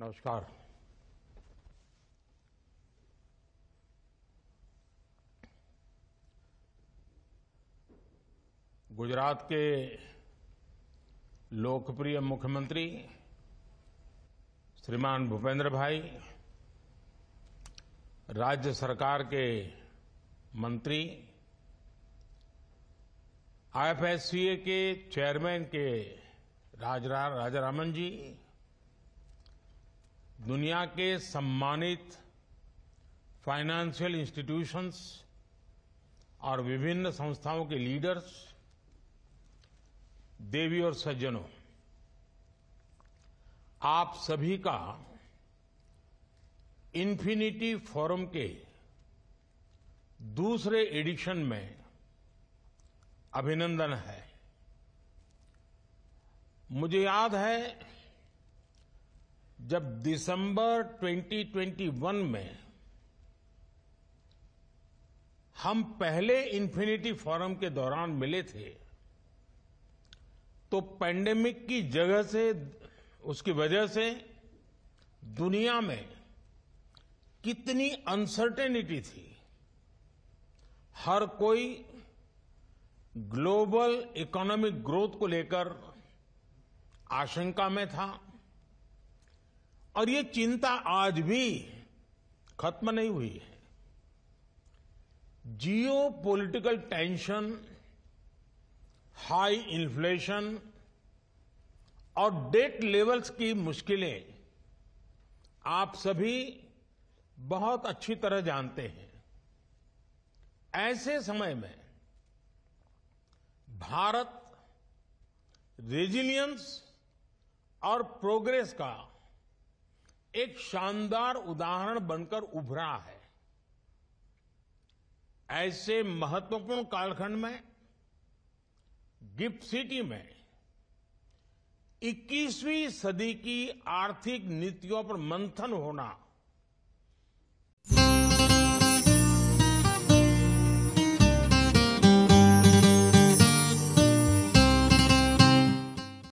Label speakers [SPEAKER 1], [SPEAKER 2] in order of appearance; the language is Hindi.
[SPEAKER 1] नमस्कार गुजरात के लोकप्रिय मुख्यमंत्री श्रीमान भूपेंद्र भाई राज्य सरकार के मंत्री आईएफएससीए के चेयरमैन के राजा राजारामन जी दुनिया के सम्मानित फाइनेंशियल इंस्टीट्यूशंस और विभिन्न संस्थाओं के लीडर्स देवी और सज्जनों आप सभी का इन्फिनिटी फोरम के दूसरे एडिशन में अभिनंदन है मुझे याद है जब दिसंबर 2021 में हम पहले इन्फिनिटी फोरम के दौरान मिले थे तो पैंडेमिक की जगह से उसकी वजह से दुनिया में कितनी अनसर्टेनिटी थी हर कोई ग्लोबल इकोनॉमिक ग्रोथ को लेकर आशंका में था और ये चिंता आज भी खत्म नहीं हुई है geopolitical tension high inflation और डेट लेवल्स की मुश्किलें आप सभी बहुत अच्छी तरह जानते हैं ऐसे समय में भारत रेजिलियंस और प्रोग्रेस का एक शानदार उदाहरण बनकर उभरा है ऐसे महत्वपूर्ण कालखंड में गिफ्ट सिटी में 21वीं सदी की आर्थिक नीतियों पर मंथन होना